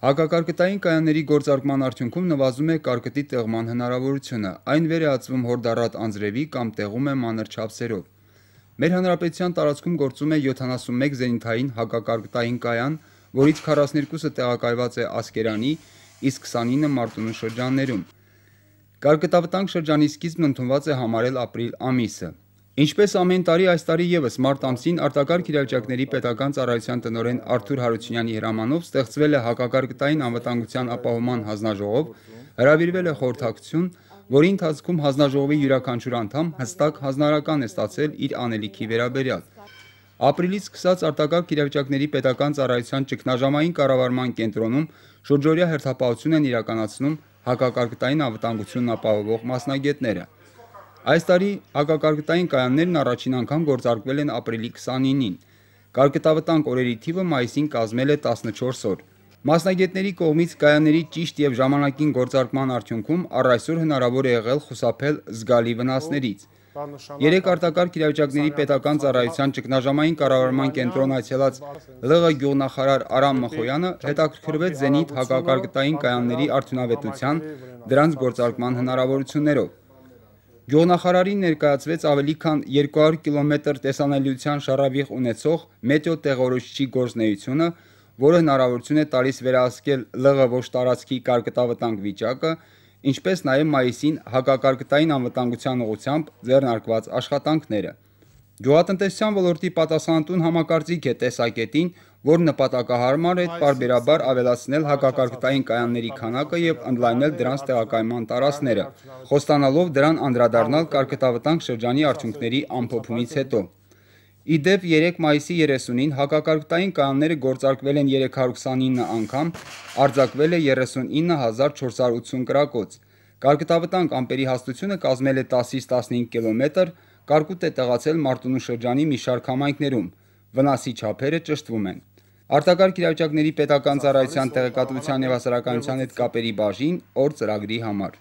Հակակարգտային կայանների գործարկման արդյունքում նվազում է կարկտի տեղման հնարավորությունը։ Այն վերահացվում հորդառատ անձրևի կամ տեղում է մանր չափսերով։ Մեր հանրապետության տարածքում գործում է 71 զենիթային հակակարգտային կայան, որից 42-ը տեղակայված է Ասկերանի, իսկ 29-ը Մարտունու շրջաններում։ Կարկտավտանգ շրջանի սկիզբն ընդունված է համարել ապրիլ ամիսը։ Ինչպես ամեն տարի այս տարի եւս մարտ ամսին արտակարգ իրավիճակների պետական ծառայության տնօրեն Արթուր Հարությունյանի հրամանով ստեղծվել է հակակարգտային անվտանգության ապահովման հանձնաժողով, հրավիրվել է խորհրդակցություն, որի ընթացքում հանձնաժողովի յուրաքանչյուր անդամ հստակ հանձնարարական է ստացել իր անելիքի վերաբերյալ։ Ապրիլից սկսած արտակարգ իրավիճակների պետական ծառայության ճգնաժամային կառավարման կենտրոնում շուրջօրյա հերթապահություն են իրականացնում հակակարգտային անվտանգությունն ապահովող մասնագետները։ Այս տարի ակակարգտային կայաններն առաջին անգամ գործարկվել են ապրիլի 29-ին։ Կարկտավտանգ օրերի թիվը մայիսին կազմել է 14 օր։ Մասնագետների կողմից կայանների ճիշտ եւ ժամանակին գործարկման արդյունքում առ այսօր հնարավոր է եղել խուսափել զգալի վնասներից։ Երեք արտակարգ իրավիճակների պետական ծառայության ճգնաժամային կառավարման կենտրոն այցելած ԼՂ գյուղնախարար Արամ Մխոյանը հետաքրքրվեց Զենիթ հակակարգտային կայանների արդյունավետության, դրանց գործարկման հնարավորություններով։ Գյուղնախարարին ներկայացվեց ավելի քան 200 կիլոմետր տեսանելիության շարավիղ ունեցող մետեոտեղորոշիչի գործնեությունը, որը հնարավորություն է տալիս վերահսկել ԼՂ ոչ տարածքի կարկտավտանգ վիճակը, ինչպես նաև մայիսին հակակարգտային անվտանգության ուղղությամբ ձեռնարկված աշխատանքները։ Գյուղատնտեսության ոլորտի պատասխանատուն համակարծիք է տեսակետին, որ նպատակահարմար է պարբերաբար ավելացնել հակակարգտային կայանների քանակը եւ ընդլայնել դրանց տեղակայման տարածները, խոստանալով դրան անդրադառնալ կարգտավտանգ շրջանի արդյունքների ամփոփումից հետո։ Իդեպ 3 մայիսի 30-ին հակակարգտային կանոնները գործարկվել են 329 անգամ, արձակվել է 39480 կրակոց։ Կարգտավտանգ ամպերի հաստությունը կազմել է 10-ից 15 կիլոմետր, Կարկուտ է տեղացել Մարտունու շրջանի մի շարք համայնքներում։ Վնասի չափերը ճշտվում են։ Արտակարգ իրավիճակների պետական ծառայության տեղեկատվության եւ հասարակայնության հետ կապերի բաժին օր ծրագրի համար